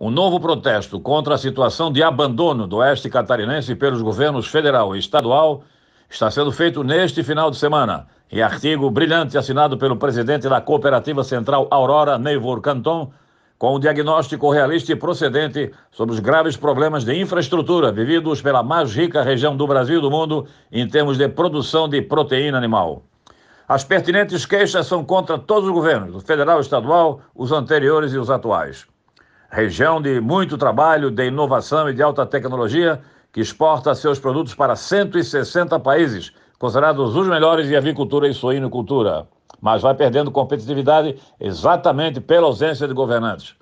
Um novo protesto contra a situação de abandono do oeste catarinense pelos governos federal e estadual está sendo feito neste final de semana. E artigo brilhante assinado pelo presidente da Cooperativa Central Aurora, Neivor Canton, com um diagnóstico realista e procedente sobre os graves problemas de infraestrutura vividos pela mais rica região do Brasil e do mundo em termos de produção de proteína animal. As pertinentes queixas são contra todos os governos, o federal, o estadual, os anteriores e os atuais região de muito trabalho, de inovação e de alta tecnologia, que exporta seus produtos para 160 países, considerados os melhores em avicultura e suinocultura. Mas vai perdendo competitividade exatamente pela ausência de governantes.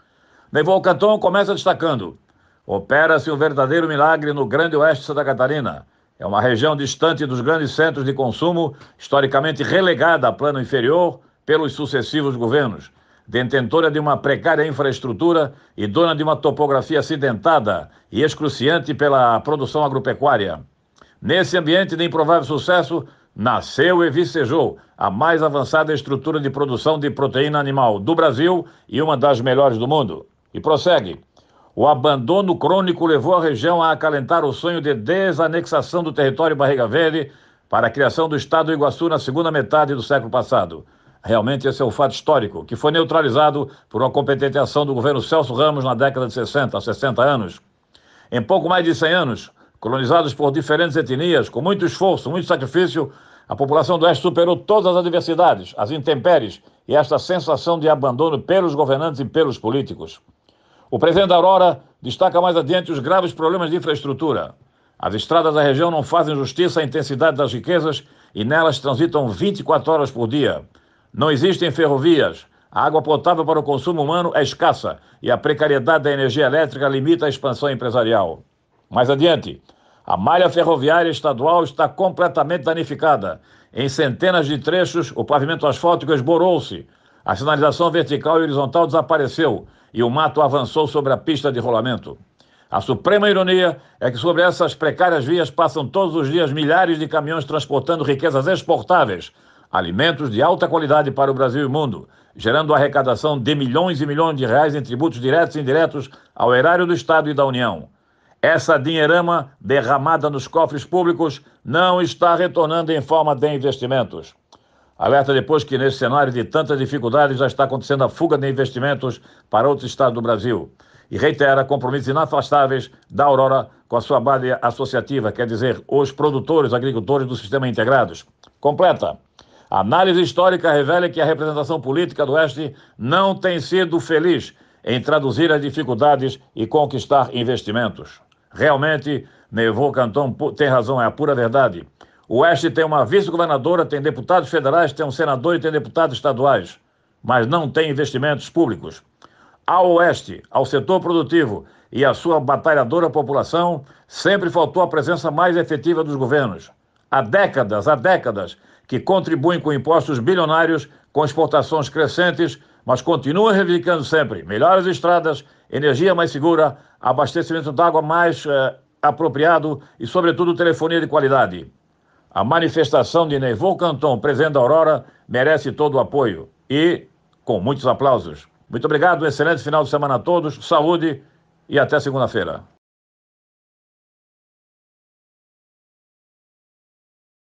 Neivol Canton começa destacando: opera-se um verdadeiro milagre no Grande Oeste de Santa Catarina. É uma região distante dos grandes centros de consumo, historicamente relegada a plano inferior pelos sucessivos governos detentora de uma precária infraestrutura e dona de uma topografia acidentada e excruciante pela produção agropecuária. Nesse ambiente de improvável sucesso, nasceu e vicejou a mais avançada estrutura de produção de proteína animal do Brasil e uma das melhores do mundo. E prossegue. O abandono crônico levou a região a acalentar o sonho de desanexação do território Barriga Verde para a criação do Estado do Iguaçu na segunda metade do século passado. Realmente esse é o um fato histórico, que foi neutralizado por uma competente ação do governo Celso Ramos na década de 60, 60 anos. Em pouco mais de 100 anos, colonizados por diferentes etnias, com muito esforço, muito sacrifício, a população do Oeste superou todas as adversidades, as intempéries e esta sensação de abandono pelos governantes e pelos políticos. O presidente Aurora destaca mais adiante os graves problemas de infraestrutura. As estradas da região não fazem justiça à intensidade das riquezas e nelas transitam 24 horas por dia. Não existem ferrovias. A água potável para o consumo humano é escassa e a precariedade da energia elétrica limita a expansão empresarial. Mais adiante, a malha ferroviária estadual está completamente danificada. Em centenas de trechos, o pavimento asfáltico esborou-se, a sinalização vertical e horizontal desapareceu e o mato avançou sobre a pista de rolamento. A suprema ironia é que sobre essas precárias vias passam todos os dias milhares de caminhões transportando riquezas exportáveis, Alimentos de alta qualidade para o Brasil e o mundo, gerando arrecadação de milhões e milhões de reais em tributos diretos e indiretos ao erário do Estado e da União. Essa dinheirama derramada nos cofres públicos não está retornando em forma de investimentos. Alerta depois que, nesse cenário de tantas dificuldades, já está acontecendo a fuga de investimentos para outros estados do Brasil. E reitera compromissos inafastáveis da Aurora com a sua base associativa, quer dizer, os produtores agricultores do sistema integrados. Completa análise histórica revela que a representação política do Oeste não tem sido feliz em traduzir as dificuldades e conquistar investimentos. Realmente, Nevô Canton tem razão, é a pura verdade. O Oeste tem uma vice-governadora, tem deputados federais, tem um senador e tem deputados estaduais, mas não tem investimentos públicos. Ao Oeste, ao setor produtivo e à sua batalhadora população, sempre faltou a presença mais efetiva dos governos. Há décadas, há décadas, que contribuem com impostos bilionários, com exportações crescentes, mas continua reivindicando sempre melhores estradas, energia mais segura, abastecimento d'água mais eh, apropriado e, sobretudo, telefonia de qualidade. A manifestação de Neivô Canton, presidente da Aurora, merece todo o apoio e com muitos aplausos. Muito obrigado, um excelente final de semana a todos, saúde e até segunda-feira.